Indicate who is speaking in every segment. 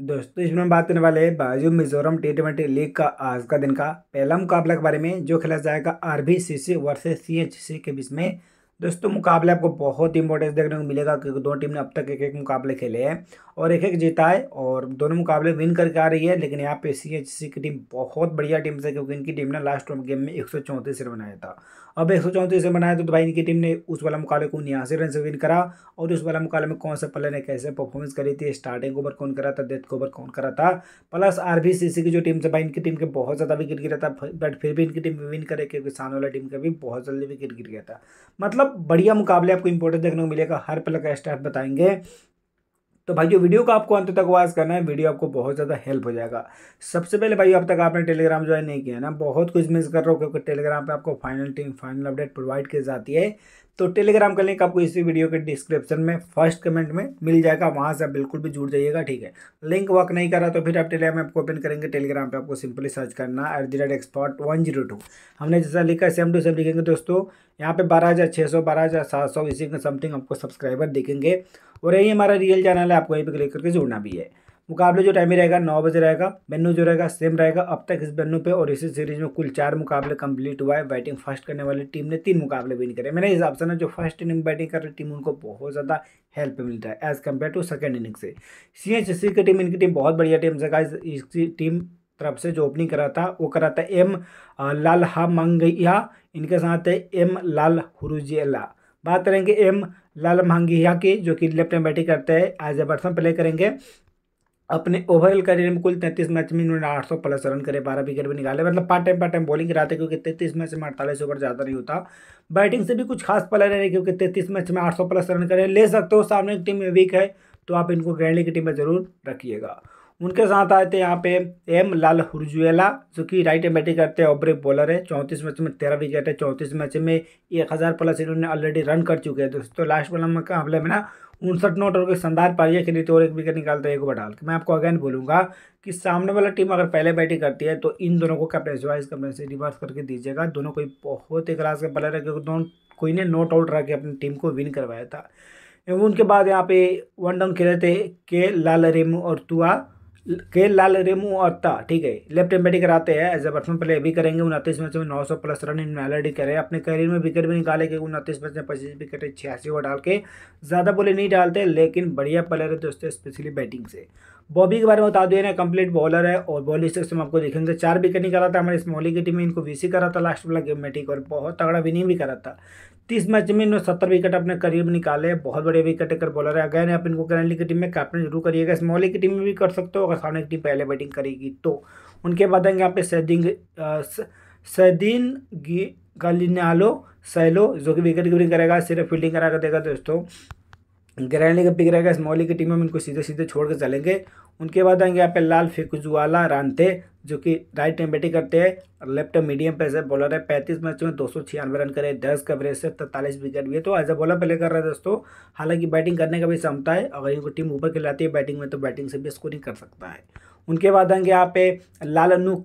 Speaker 1: दोस्तों इसमें हम बात करने वाले हैं बाजू मिजोरम टी ट्वेंटी लीग का आज का दिन का पहला मुकाबला के बारे में जो खेला जाएगा R B C C versus C H C के बीच में दोस्तों मुकाबले आपको बहुत इंपॉर्टेंस देखने को मिलेगा क्योंकि दोनों टीम ने अब तक एक एक मुकाबले खेले हैं और एक एक जीता है और दोनों मुकाबले विन करके आ रही है लेकिन यहाँ पे सी एच सी की टीम बहुत बढ़िया टीम से क्योंकि इनकी टीम ने लास्ट गेम में एक सौ चौंतीस रन बनाया था अब एक सौ चौंतीस रन बनाया तो भाई इनकी टीम ने उस वाला मुकाबले को उन्यासी रन से विन करा और उस वाला मुकाबले में कौन से प्लेयर ने कैसे परफॉर्मेंस करी थी स्टार्टिंग ओवर कौन करा था डेथ ओवर कौन करा था plus R B C C की जो टीम से भाई इनकी टीम के बहुत ज़्यादा विकेट गिरा था बट फिर भी इनकी टीम विन करे क्योंकि सामने वाली टीम का भी बहुत जल्दी विकेट गिर गया था मतलब मतलब बढ़िया मुकाबले आपको इंपोर्टेंस देखने को मिलेगा हर प्लेयर का स्टार्ट बताएंगे तो जो वीडियो को आपको अंत तक वॉच करना है वीडियो आपको बहुत ज़्यादा हेल्प हो जाएगा सबसे पहले भाई अब तक आपने टेलीग्राम ज्वाइन नहीं किया ना बहुत कुछ मिस कर रहा हो क्योंकि टेलीग्राम पे आपको final team final update provide की जाती है तो टेलीग्राम का लिंक आपको इसी वीडियो के डिस्क्रिप्शन में फर्स्ट कमेंट में मिल जाएगा वहाँ से आप बिल्कुल भी जुड़ जाइएगा ठीक है लिंक वर्क नहीं कर रहा तो फिर आप टेलीग्राम ऐप को ओपन करेंगे टेलीग्राम पे आपको सिंपली सर्च करना at the rate expert one zero two हमने जैसा लिखा है सेम टू सेम लिखेंगे दोस्तों यहाँ पे बारह हज़ार छः सौ बारह हज़ार सात सौ इसी में समथिंग आपको सब्सक्राइबर दिखेंगे और यही हमारा रियल चैनल है आपको यहीं पर क्लिक करके जुड़ना भी है मुकाबले जो टाइम ही रहेगा नौ बजे रहेगा मेनू जो रहेगा सेम रहेगा अब तक इस मेनू पे और इसी सीरीज में कुल चार मुकाबले कंप्लीट हुआ है बैटिंग फर्स्ट करने वाली टीम ने तीन मुकाबले विन करे मेरे हिसाब से ना जो फर्स्ट इनिंग बैटिंग कर रही टीम उनको बहुत ज़्यादा हेल्प मिलता है as compare to second inning से सी एच सी की टीम इनकी टीम बहुत बढ़िया टीम से इसकी टीम तरफ से जो ओपनिंग करा था वो करा था एम लाल हा मंगया इनके साथ है एम लाल हुरुजेला बात करेंगे एम लाल मांगिया की जो कि लेफ्ट हैंड बैटिंग करते हैं एज ए बैट्समैन प्ले करेंगे अपने ओवरऑल करियर में कुल तैंतीस मैच में इन्होंने आठ सौ प्लस रन करे बारह विकेट भी निकाले मतलब part time part time bowling कराते क्योंकि तैंतीस मैच में अड़तालीस ओवर ज़्यादा नहीं होता बैटिंग से भी कुछ खास प्लेयर है क्योंकि तैंतीस मैच में आठ सौ प्लस रन करें ले सकते हो सामने की टीम में वीक है तो आप इनको ग्रैंडली की टीम में ज़रूर रखिएगा उनके साथ आए थे यहाँ पे एम लाल हुरजुएला जो कि राइट एम बैटिंग करते हैं और बॉलर है चौंतीस मैच में तेरह विकेट है चौंतीस मैच में एक हज़ार प्लस इन्होंने ऑलरेडी रन कर चुके हैं दोस्तों लास्ट बॉल वाला हमले में ना उनसठ नोट और शानदार पारियाँ खेली थी और एक विकेट निकालते एक बार डाल के मैं आपको अगेन बोलूँगा कि सामने वाला टीम अगर पहले बैटिंग करती है तो इन दोनों को कैप्टन वाइज कैप्टन से रिवर्स करके दीजिएगा दोनों कोई बहुत ही क्लास के प्लेयर है क्योंकि दोनों कोई ने नॉट आउट रखे अपनी टीम को विन करवाया था एवं उनके बाद यहाँ पे वन डाउन खेले थे के लाल रेमू और तुआ के लाल रेमू ता ठीक है लेफ्ट एम्बेडी कराते हैं एज ए बैट्समैन प्ले भी करेंगे उनतीस मैच में नौ सौ प्लस रन इन ऑलरेडी करे अपने करियर में विकेट भी निकाले गए उनतीस मैच में पच्चीस विकेट छियासी ओवर डाल के ज़्यादा बोले नहीं डालते लेकिन बढ़िया प्लेयर है दोस्तों स्पेशली बैटिंग से बॉबी के बारे में बता दिया कंप्लीट बॉलर है और बॉलिंग सिक्स में आपको देखेंगे चार विकेट निकाला था हमारे स्मॉली की टीम में इनको सी करा था लास्ट वाला गेम में ठीक और बहुत तगड़ा विनिंग भी करा था तीस मैच में इन्होंने सत्तर विकेट अपने करियर में निकाले बहुत बड़े विकेट कर बॉलर है अगैन आप इनको करंटली की टीम में कैप्टन जरूर करिएगा स्मॉली की टीम में भी कर सकते हो होगा सामने की टीम पहले बैटिंग करेगी तो उनके बाद आएंगे यहाँ पे सैदिन सैदीन गलिनालो सैलो जो कि विकेट कीपिंग करेगा सिर्फ फील्डिंग करा कर देगा दोस्तों ग्रैंड लीग पिक रहेगा इस मौली की टीम में इनको सीधे सीधे छोड़ कर चलेंगे उनके बाद आएंगे यहाँ पे लाल फिकुजुआला रानते जो कि राइट टाइम बैटिंग करते हैं और लेफ्ट मीडियम पे से बॉलर है पैंतीस मैच में दो सौ छियानवे रन करे दस कवरेज से तैतालीस विकेट भी है तो एज अ बॉलर प्ले कर रहे हैं दोस्तों हालांकि बैटिंग करने का भी क्षमता है अगर इनको टीम ऊपर खिलाती है बैटिंग में तो बैटिंग से भी स्कोरिंग कर सकता है उनके बाद आएंगे यहाँ पे लाल नू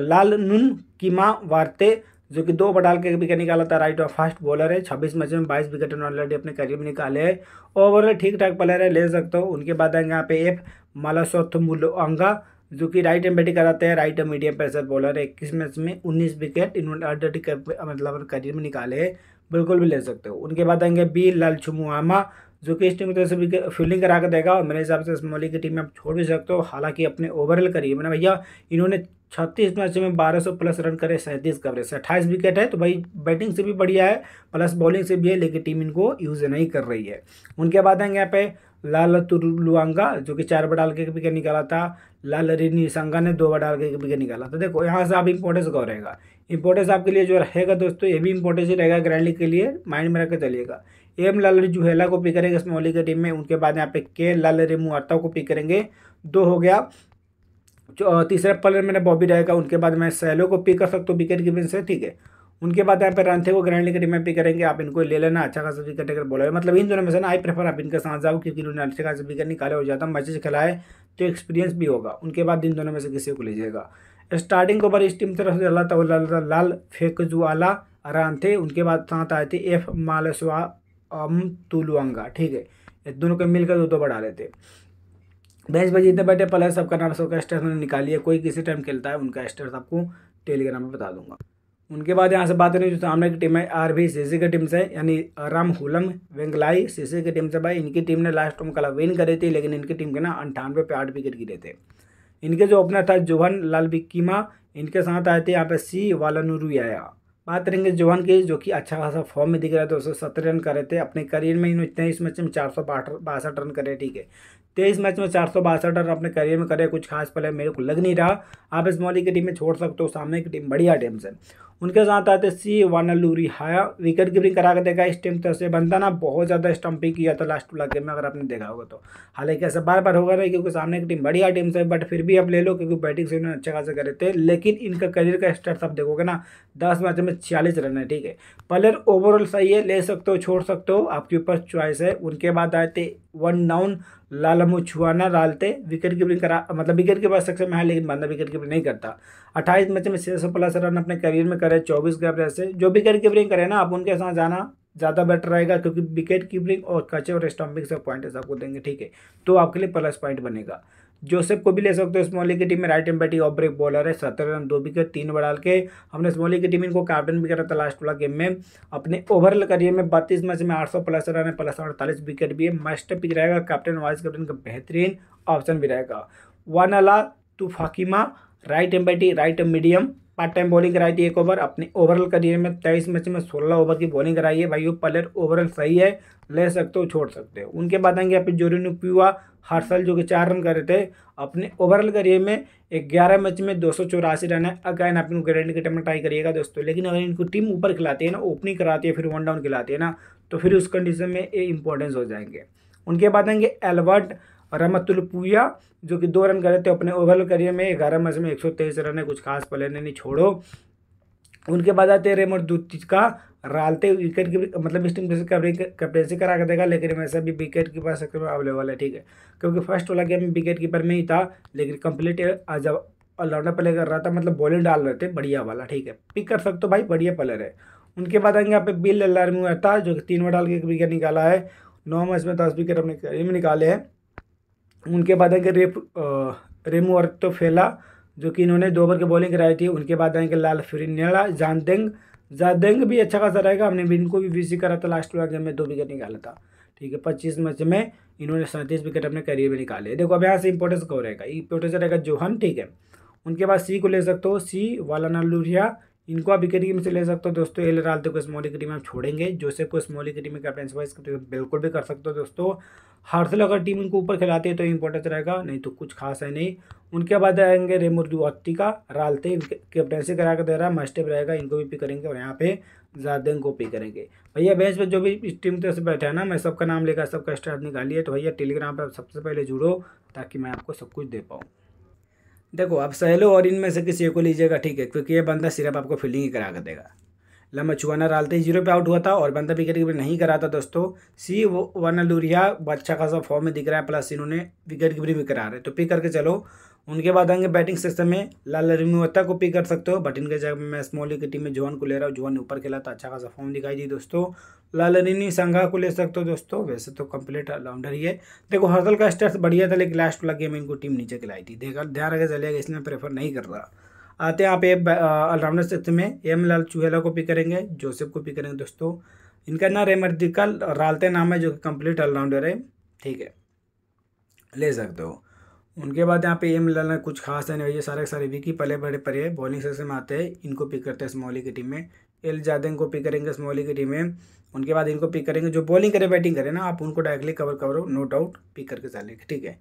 Speaker 1: लाल नून कीमा वारते जो कि दो बटाल डाल के विकेट निकाला था राइट और फास्ट बॉलर है छब्बीस मैचों में बाईस विकेट उन्होंने ऑलरेडी अपने करियर में निकाले हैं ओवरऑल ठीक ठाक प्लेयर है ले सकते हो उनके बाद आएंगे यहाँ पे एफ मालासोथ अंगा जो कि राइट एम बैटिंग कराते हैं राइट मीडियम पेसर बॉलर है इक्कीस मैच में उन्नीस विकेट इन्होंने ऑलरेडी मतलब करियर में निकाले बिल्कुल भी ले सकते हो उनके बाद आएंगे बी लाल छुमुआमा जो कि इस टीम की तरफ से फील्डिंग करा कर देगा और मेरे हिसाब से मोली की टीम में आप छोड़ भी सकते हो हालांकि अपने ओवरऑल करिए मैंने भैया इन्होंने छत्तीस मैच में बारह सौ प्लस रन करे सैंतीस कवरेज से अट्ठाईस विकेट है तो भाई बैटिंग से भी बढ़िया है प्लस बॉलिंग से भी है लेकिन टीम इनको यूज़ नहीं कर रही है उनके बाद आएंगे यहाँ पे लाल तुरुआंगा जो कि चार बार डाल के विकेट निकाला था लाल संगा ने दो बार डाल के विकेट निकाला था देखो यहाँ से आप इंपॉर्टेंस कौन रहेगा इंपॉर्टेंस आपके लिए जो रहेगा दोस्तों ये भी इंपॉर्टेंस ही रहेगा ग्रैंडली के लिए माइंड में रखकर चलिएगा एम लाल जूहेला को पिक करेंगे ओली की टीम में उनके बाद यहाँ पे के लाल रिमुआर्ता को पिक करेंगे दो हो गया तीसरे प्लेयर मेरा बॉबी रहेगा उनके बाद मैं सहलो को पिक कर सकता हूँ विकेट कीपिंग से ठीक है उनके बाद यहाँ पे रनथे को ग्रैंड लीग में पिक करेंगे आप इनको ले लेना अच्छा खासा विकेट टेकर बोला मतलब इन दोनों में से ना आई प्रेफर आप इनके साथ जाओ क्योंकि उन्होंने अच्छे खासा विकेट निकाले और ज़्यादा मैच खिलाए तो एक्सपीरियंस भी होगा उनके बाद इन दोनों में से किसी को लीजिएगा स्टार्टिंग ओवर इस टीम तरफ से अल्लाह तला लाल फेकजुआला रान थे उनके बाद साथ आए थे एफ मालसवा अम तुलुआंगा ठीक है दोनों को मिलकर दो दो बढ़ा देते बहस बजे इतने बैठे पल है सबका नाम सबका स्टेटस मैंने निकाली है कोई किसी टाइम खेलता है उनका स्टेटस आपको टेलीग्राम में बता दूंगा उनके बाद यहाँ से बात करें जो सामने की टीम है आर भी सीसी की टीम से यानी राम हुलंग वेंगलाई सीसी की टीम से भाई इनकी टीम ने लास्ट टाइम कला विन करी थी लेकिन इनकी टीम के ना अंठानवे पे आठ विकेट गिरे थे इनके जो ओपनर था जोहन लाल बिक्कीमा इनके साथ आए थे यहाँ पे सी वालानुरुयाया बात करेंगे जोहन की जो कि अच्छा खासा फॉर्म में दिख रहा है दो तो सौ सत्तर रन करे थे अपने करियर में इन्होंने तेईस मैच में चार सौ बासठ रन करे ठीक है तेईस तो मैच में चार सौ बासठ रन अपने करियर में करे कुछ खास पहले मेरे को लग नहीं रहा आप इस मौली की टीम में छोड़ सकते हो सामने की टीम बढ़िया टीम से उनके साथ आते सी वानालूरी हाया विकेट कीपिंग करा के देखा इस टीम तरह से बनता ना बहुत ज़्यादा स्टम्पिंग किया था लास्ट वाला गेम में अगर आपने देखा होगा तो हालांकि ऐसा बार बार होगा नहीं क्योंकि सामने की टीम बढ़िया टीम से बट फिर भी आप ले लो क्योंकि बैटिंग से उन्होंने अच्छा खासा करे थे लेकिन इनका करियर का स्टार्ट आप देखोगे ना दस मैच में छियालीस रन है ठीक है प्लेयर ओवरऑल सही है ले सकते हो छोड़ सकते हो आपके ऊपर चॉइस है उनके बाद आए थे वन डाउन लालमो छुआना डालते विकेट कीपिंग करा मतलब विकेट के पास सक्सेस में है लेकिन बंदा विकेट कीपिंग नहीं करता अट्ठाईस मैच में छः सौ प्लस रन अपने करियर में कर करें चौबीस गैप जैसे जो विकेट कीपरिंग करें ना आप उनके साथ जाना ज़्यादा बेटर रहेगा क्योंकि विकेट कीपरिंग और कचे और स्टम्पिंग से पॉइंट आपको देंगे ठीक है तो आपके लिए प्लस पॉइंट बनेगा जोसेफ को भी ले सकते हो स्मॉली की टीम में right hand batting off break bowler है सत्रह रन दो विकेट तीन बढ़ाल के हमने स्मॉली की टीम इनको कैप्टन भी करा था लास्ट वाला गेम में अपने ओवरऑल करियर में बत्तीस मैच में आठ सौ प्लस रन है प्लस अड़तालीस विकेट भी है मस्ट पिक रहेगा कैप्टन वाइस कैप्टन का बेहतरीन ऑप्शन भी रहेगा वन अला तू फाकिमा right hand batting right medium part time bowling कराई थी एक ओवर अपने ओवरऑल करियर में तेईस मैच में सोलह ओवर की बॉलिंग कराई है भाई वो प्लेयर ओवरऑल सही है ले सकते हो छोड़ सकते हो उनके बाद आएंगे अपने जोरिन प्यूआ साल जो कि चार रन करे थे अपने ओवरऑल करियर में ग्यारह मैच में दो सौ चौरासी रन है अगैन आप इनको के टाइम में ट्राई करिएगा दोस्तों लेकिन अगर इनको टीम ऊपर खिलाती है ना ओपनिंग कराती है फिर वन डाउन खिलाती है ना तो फिर उस कंडीशन में ये इंपॉर्टेंस हो जाएंगे उनके बाद आएंगे एलबर्ट रमतुल पुया जो कि दो रन करे थे अपने ओवरऑल करियर में ग्यारह मैच में एक सौ तेईस रन है कुछ खास प्ले ने नहीं छोड़ो उनके बाद आते हैं रेमर दूतिज का रालते विकेट की मतलब इस टीम जैसे कैप्टेंसी करा कर देगा लेकिन वैसे भी विकेट कीपर सेक्टर में अवेलेबल है ठीक है क्योंकि फर्स्ट वाला गेम विकेट कीपर में ही था लेकिन कंप्लीट जब ऑलराउंडर प्ले कर रहा था मतलब बॉलिंग डाल रहे थे बढ़िया वाला ठीक है पिक कर सकते हो भाई बढ़िया प्लेयर है उनके बाद आएंगे यहाँ पे बिल अलार्मी हुआ था जो कि तीन बार डाल के विकेट निकाला है नौ मैच में दस विकेट अपने करीब निकाले हैं उनके बाद आएंगे रेप रेमो तो फेला जो कि इन्होंने दो ओवर की बॉलिंग कराई थी उनके बाद आएंगे लाल नेड़ा जानदेंग जादेंग भी अच्छा खासा रहेगा हमने भी इनको भी विजिट करा था लास्ट वाला गेम में दो विकेट निकाला था ठीक है पच्चीस मैच में इन्होंने सैंतीस विकेट अपने करियर में निकाले देखो अब यहाँ से इंपोर्टेंस कौन रहेगा इंपोर्टेंस रहेगा जोहन ठीक है उनके बाद सी को ले सकते हो सी वालाना लुरिया इनको आप इकेरी में से ले सकते हो दोस्तों एल रालते को स्मॉल इकेरी में आप छोड़ेंगे जोसेफ को स्मॉल इकेरी में कैप्टन वाइस बिल्कुल भी कर सकते हो दोस्तों हार्सल अगर टीम इनको ऊपर खिलाती है तो इंपॉर्टेंस रहेगा नहीं तो कुछ खास है नहीं उनके बाद आएंगे रेमोर दुआती का रालते कैप्टनसी करा कर दे रहा है मस्टेप रहेगा इनको भी पिक करेंगे और यहाँ पे ज्यादा को पिक करेंगे भैया बेंच पर जो भी इस टीम तरह से बैठा है ना मैं सबका नाम लेकर सबका स्टार्ट निकालिए तो भैया टेलीग्राम पर सबसे पहले जुड़ो ताकि मैं आपको सब कुछ दे पाऊँ देखो आप सहलो और इनमें से किसी को लीजिएगा ठीक है क्योंकि ये बंदा सिर्फ आपको फील्डिंग ही करा कर देगा लम्बा चुवाना डालते ही जीरो पे आउट हुआ था और बंदा विकेट कीपर नहीं करा था दोस्तों सी वो वर्ना लूरिया अच्छा खासा फॉर्म में दिख रहा है प्लस इन्होंने विकेट कीपरी भी करा रहे तो पिक करके चलो उनके बाद आएंगे बैटिंग सिस्टम में लाल रिमुवत्ता को पिक कर सकते हो बट इनके जगह मैं स्मॉली की टीम में जोहन को ले रहा हूँ जोहन ऊपर खेला था अच्छा खासा फॉर्म दिखाई दी दोस्तों लाल रिनी संघा को ले सकते हो दोस्तों वैसे तो कंप्लीट ऑलराउंडर ही है देखो हर्दल का स्टेट्स बढ़िया था लेकिन लास्ट वाला गेम इनको टीम नीचे खिलाई थी देखा ध्यान रखे चलेगा इसलिए प्रेफर नहीं कर रहा आते हैं आप ए ऑलराउंडर सिस्टम में एम लाल चूहेला को पिक करेंगे जोसेफ को पिक करेंगे दोस्तों इनका ना रेमर्दिकल रालते नाम है जो कि कंप्लीट ऑलराउंडर है ठीक है ले सकते हो उनके बाद यहाँ पे एम लाना कुछ खास है नहीं ये सारे सारे विकी पले बड़े परे बॉलिंग सेक्शन में आते हैं इनको पिक करते हैं स्मॉली की टीम में एल जादेंग को पिक करेंगे स्मॉली की टीम में उनके बाद इनको पिक करेंगे जो बॉलिंग करें बैटिंग करें ना आप उनको डायरेक्टली कवर करो नो डाउट पिक करके चलेंगे ठीक है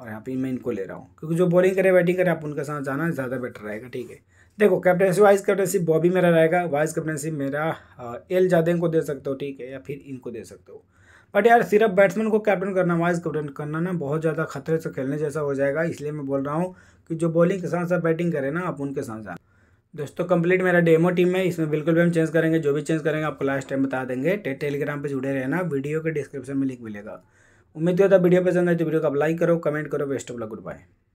Speaker 1: और यहाँ पे मैं इनको ले रहा हूँ क्योंकि जो बॉलिंग करें बैटिंग करें आप उनके साथ जाना ज़्यादा बेटर रहेगा ठीक है देखो कैप्टनशिप वाइस कैप्टनशिप बॉबी मेरा रहेगा वाइस कैप्टनशिप मेरा एल जादेंग को दे सकते हो ठीक है या फिर इनको दे सकते हो बट यार सिर्फ बैट्समैन को कैप्टन करना वाइस कैप्टन करना ना बहुत ज़्यादा खतरे से खेलने जैसा हो जाएगा इसलिए मैं बोल रहा हूँ कि जो बॉलिंग के साथ साथ बैटिंग करें ना आप उनके साथ साथ दोस्तों कंप्लीट मेरा डेमो टीम है इसमें बिल्कुल भी हम चेंज करेंगे जो भी चेंज करेंगे आपको लास्ट टाइम बता देंगे टे टेलीग्राम पर जुड़े रहना वीडियो के डिस्क्रिप्शन में लिंक मिलेगा उम्मीद होता वीडियो पसंद आए तो वीडियो को आप लाइक करो कमेंट करो best of luck good bye